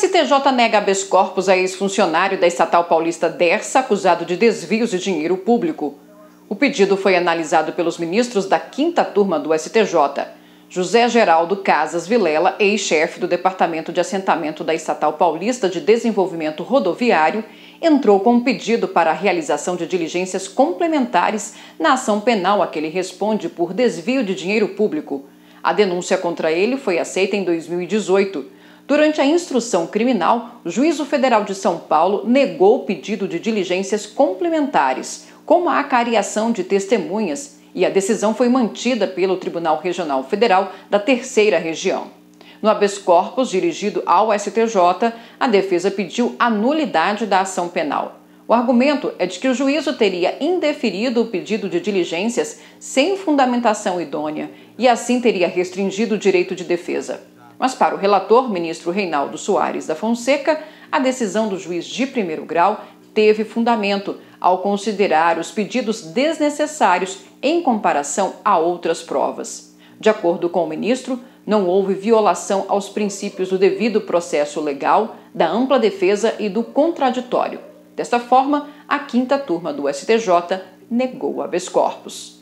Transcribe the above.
STJ nega habeas corpus a ex-funcionário da estatal paulista Dersa, acusado de desvios de dinheiro público. O pedido foi analisado pelos ministros da quinta turma do STJ. José Geraldo Casas Vilela, ex-chefe do Departamento de Assentamento da Estatal Paulista de Desenvolvimento Rodoviário, entrou com um pedido para a realização de diligências complementares na ação penal a que ele responde por desvio de dinheiro público. A denúncia contra ele foi aceita em 2018. Durante a instrução criminal, o Juízo Federal de São Paulo negou o pedido de diligências complementares, como a acariação de testemunhas, e a decisão foi mantida pelo Tribunal Regional Federal da Terceira Região. No habeas corpus dirigido ao STJ, a defesa pediu a nulidade da ação penal. O argumento é de que o juízo teria indeferido o pedido de diligências sem fundamentação idônea e assim teria restringido o direito de defesa. Mas, para o relator, ministro Reinaldo Soares da Fonseca, a decisão do juiz de primeiro grau teve fundamento ao considerar os pedidos desnecessários em comparação a outras provas. De acordo com o ministro, não houve violação aos princípios do devido processo legal, da ampla defesa e do contraditório. Desta forma, a quinta turma do STJ negou habeas corpus.